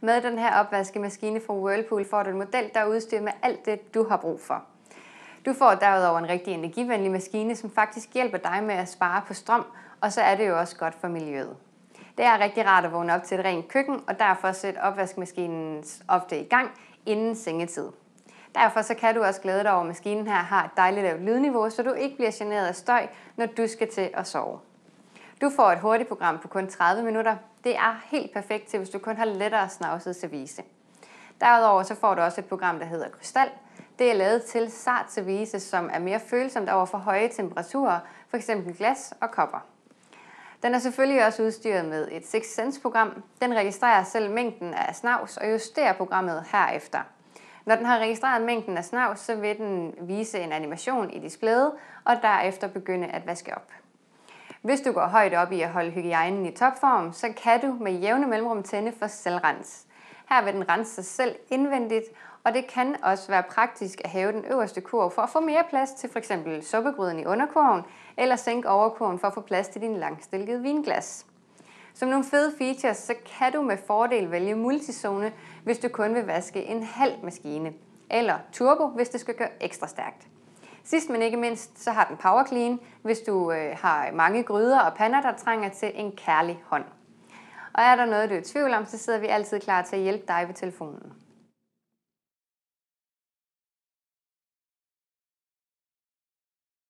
Med den her opvaskemaskine fra Whirlpool får du en model, der er udstyret med alt det, du har brug for. Du får derudover en rigtig energivenlig maskine, som faktisk hjælper dig med at spare på strøm, og så er det jo også godt for miljøet. Det er rigtig rart at vågne op til et rent køkken, og derfor sæt opvaskemaskinen ofte i gang inden sengetid. Derfor så kan du også glæde dig over, at maskinen her har et dejligt lavt lydniveau, så du ikke bliver generet af støj, når du skal til at sove. Du får et hurtigt program på kun 30 minutter. Det er helt perfekt til, hvis du kun har lettere snavset service. Derudover så får du også et program, der hedder Krystal. Det er lavet til sart service, som er mere følsomt over for høje temperaturer, f.eks. glas og kopper. Den er selvfølgelig også udstyret med et 6 Sense program. Den registrerer selv mængden af snavs og justerer programmet herefter. Når den har registreret mængden af snavs, så vil den vise en animation i displayet og derefter begynde at vaske op. Hvis du går højt op i at holde hygiejnen i topform, så kan du med jævne mellemrum tænde for selvrens. Her vil den rense sig selv indvendigt, og det kan også være praktisk at have den øverste kurv for at få mere plads til f.eks. suppegryden i underkurven, eller sænke overkurven for at få plads til din langstilkede vinglas. Som nogle fede features, så kan du med fordel vælge multizone, hvis du kun vil vaske en halv maskine, eller turbo, hvis det skal gøre ekstra stærkt. Sidst men ikke mindst, så har den Power Clean, hvis du øh, har mange gryder og pander, der trænger til en kærlig hånd. Og er der noget, du er i tvivl om, så sidder vi altid klar til at hjælpe dig ved telefonen.